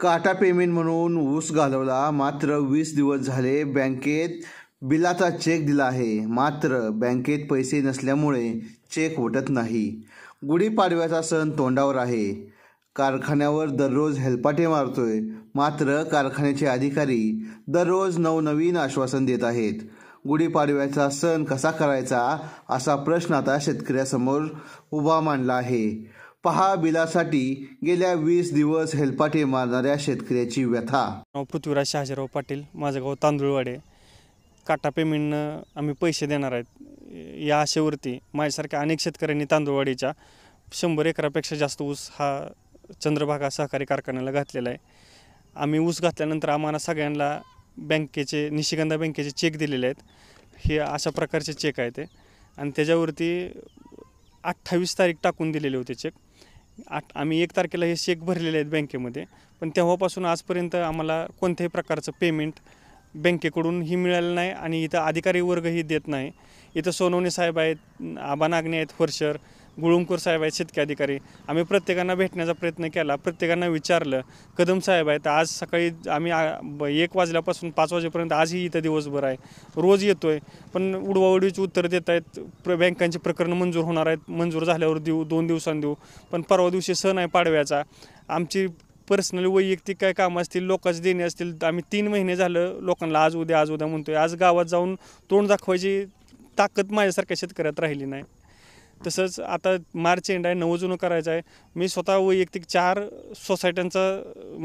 काटा पेमेंट म्हणून ऊस घालवला मात्र वीस दिवस झाले बँकेत बिलाचा चेक दिला आहे मात्र बँकेत पैसे नसल्यामुळे चेक उठत नाही गुढीपाडव्याचा सण तोंडावर आहे कारखान्यावर दररोज हेलपाटे मारतोय मात्र कारखान्याचे अधिकारी दररोज नवनवीन आश्वासन देत आहेत गुढीपाडव्याचा सण कसा करायचा असा प्रश्न आता शेतकऱ्यासमोर उभा मांडला आहे पहा बिलासाठी गेल्या वीस दिवस हेलपाटे मारणाऱ्या शेतकऱ्याची व्यथा नाव पृथ्वीराज शहाजीराव पाटील माझं गाव तांदूळवाडे काटा पेमेंटनं आम्ही पैसे देणार आहेत या आशेवरती माझ्यासारख्या अनेक शेतकऱ्यांनी तांदूळवाडीच्या शंभर एकरापेक्षा जास्त ऊस हा चंद्रभागा सहकारी कारखान्याला घातलेला आहे आम्ही ऊस घातल्यानंतर आम्हाला सगळ्यांना बँकेचे निशिगंधा बँकेचे चेक दिलेले आहेत हे अशा प्रकारचे चेक आहे ते आणि त्याच्यावरती अठ्ठावीस तारीख टाकून दिलेले होते चेक आठ आम्ही एक तारखेला हे चेक भरलेले आहेत बँकेमध्ये पण तेव्हापासून आजपर्यंत आम्हाला कोणत्याही प्रकारचं पेमेंट बँकेकडून ही मिळालं नाही आणि इथं अधिकारी वर्गही देत नाही इथं सोनवणे साहेब आहेत आबा नागणे आहेत फर्शर गुळुंकूर साहेब आहेत शेतकी अधिकारी आम्ही प्रत्येकांना भेटण्याचा प्रयत्न केला प्रत्येकांना विचारलं कदम साहेब आहेत आज सकाळी आम्ही एक वाजल्यापासून पाच वाजेपर्यंत आजही इथं दिवसभर आहे रोज येतो आहे पण उडवाउडीची उत्तरं देत आहेत प्र बँकांची प्रकरणं मंजूर होणार आहेत मंजूर झाल्यावर देऊ दोन दिवसांनी देऊ पण परवा दिवशी सण आहे पाडव्याचा आमची पर्सनली वैयक्तिक काय कामं असतील लोकांचे देणे असतील आम्ही तीन महिने झालं लोकांना आज उद्या आज उद्या म्हणतोय आज गावात जाऊन तोंड दाखवायची ताकद माझ्यासारख्या शेतकऱ्यात राहिली नाही तसंच आता मार्च एंड आहे नऊ जुनं करायचं आहे मी स्वतः वैयक्तिक चार सोसायट्यांचा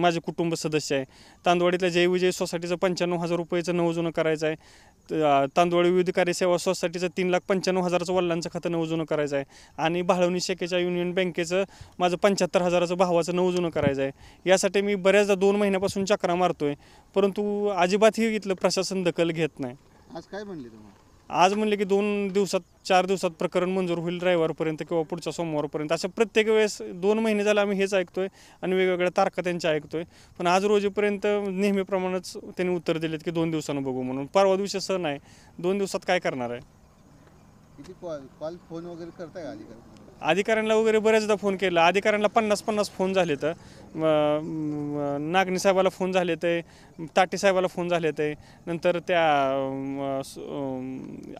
माझे कुटुंब सदस्य आहे तांदवाडीतल्या विजय सोसायटीचं पंच्याण्णव हजार रुपयाचं नऊ जुनं करायचं आहे तांदवाडी विविध कार्यसेवा सोसायटीचं तीन लाख पंच्याण्णव हजाराचं वल्लांचं खातं नऊ करायचं आहे आणि भाळवणी शेखेच्या युनियन बँकेचं माझं पंच्याहत्तर हजाराचं भावाचं नऊ जुनं करायचं आहे यासाठी मी बऱ्याचदा दोन महिन्यापासून चक्रा मारतो आहे परंतु अजिबात हे इथलं प्रशासन दखल घेत नाही आज काय म्हणले तुम्हाला आज म्हणले की दोन दिवसात चार दिवसात प्रकरण मंजूर होईल रविवारपर्यंत किंवा पुढच्या सोमवारपर्यंत अशा प्रत्येक वेळेस दोन महिने झाले आम्ही हेच ऐकतोय आणि वेगवेगळ्या तारखा त्यांच्या ऐकतोय पण आज रोजीपर्यंत नेहमीप्रमाणेच त्यांनी उत्तर दिलेत की दोन दिवसानं बघू म्हणून परवा दिवशी सण आहे दोन दिवसात काय करणार आहे कॉल फोन वगैरे करताय अधिकाऱ्यांना वगैरे बऱ्याचदा फोन केला अधिकाऱ्यांना पन्नास पन्नास फोन झाले तर नागणी साहेबाला फोन झाले ते ताटे साहेबाला फोन झाले ते नंतर त्या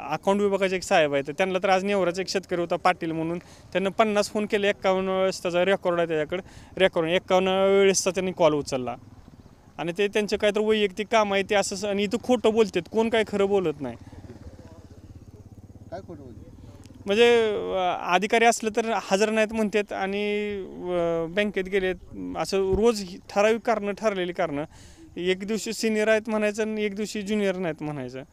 अकाउंट विभागाचे एक साहेब आहेत त्यांना तर आज नेवराचा एक शेतकरी होता पाटील म्हणून त्यांना पन्नास फोन केले एकावन्न वेळेस त्याचा रेकॉर्ड आहे त्याच्याकडे रेकॉर्ड एक्कावन्न वेळेसचा त्यांनी कॉल उचलला आणि ते त्यांचं काय तर वैयक्तिक काम आहे ते असं आणि इथं खोटं बोलतात कोण काय खरं बोलत नाही काय खोटं बोलते म्हणजे अधिकारी असलं तर हजर नाहीत म्हणतात आणि बँकेत गेलेत असं रोज ठराविक कारणं ठरलेली कारणं एक दिवशी सिनियर आहेत म्हणायचं आणि एक दिवशी ज्युनियर नाहीत म्हणायचं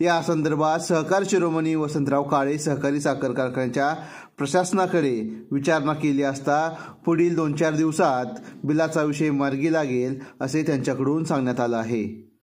या संदर्भात सहकार शिरोमणी वसंतराव काळे सहकारी साखर कारखान्याच्या प्रशासनाकडे विचारणा केली असता पुढील दोन चार दिवसात बिलाचा विषय मार्गी लागेल असे त्यांच्याकडून सांगण्यात आलं आहे